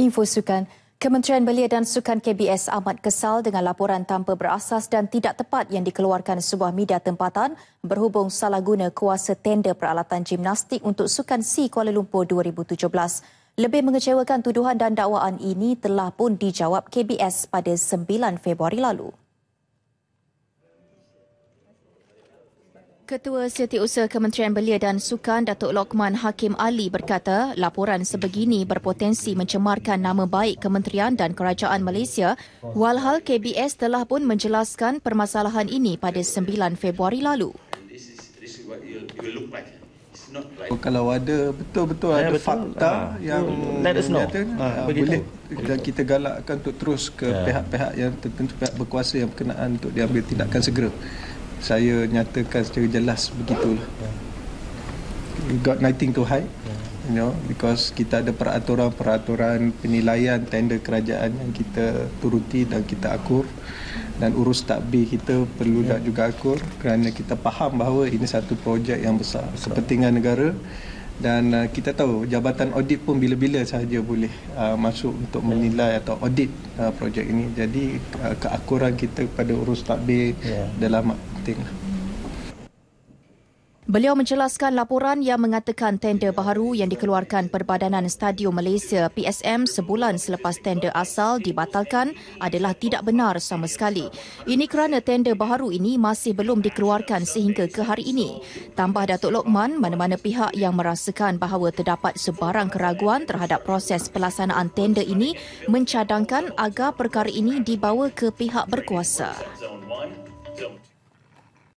Info Sukan. Kementerian Belia dan Sukan KBS amat kesal dengan laporan tanpa berasas dan tidak tepat yang dikeluarkan sebuah media tempatan berhubung salah guna kuasa tender peralatan gimnastik untuk Sukan SEA Kuala Lumpur 2017. Lebih mengecewakan tuduhan dan dakwaan ini telah pun dijawab KBS pada 9 Februari lalu. Ketua Setiausaha Kementerian Belia dan Sukan Datuk Lokman Hakim Ali berkata, laporan sebegini berpotensi mencemarkan nama baik Kementerian dan Kerajaan Malaysia walhal KBS telah pun menjelaskan permasalahan ini pada 9 Februari lalu. Like... Oh, kalau ada betul-betul ya, ada betul. fakta uh, yang ah, ah, boleh uh, kita galakkan untuk terus ke yeah. pihak-pihak yang tertentu pihak berkuasa yang berkenaan untuk diambil tindakan segera saya nyatakan secara jelas begitulah. We got nothing to hide. You know, because kita ada peraturan-peraturan penilaian tender kerajaan yang kita turuti dan kita akur dan urus takbir kita perlu yeah. juga akur kerana kita faham bahawa ini satu projek yang besar, besar. kepentingan negara dan uh, kita tahu jabatan audit pun bila-bila sahaja boleh uh, masuk untuk menilai atau audit uh, projek ini jadi uh, keakuran kita pada urus takbir yeah. adalah amat penting. Beliau menjelaskan laporan yang mengatakan tender baharu yang dikeluarkan Perbadanan Stadium Malaysia PSM sebulan selepas tender asal dibatalkan adalah tidak benar sama sekali. Ini kerana tender baharu ini masih belum dikeluarkan sehingga ke hari ini. Tambah Datuk Lokman, mana-mana pihak yang merasakan bahawa terdapat sebarang keraguan terhadap proses pelaksanaan tender ini mencadangkan agar perkara ini dibawa ke pihak berkuasa.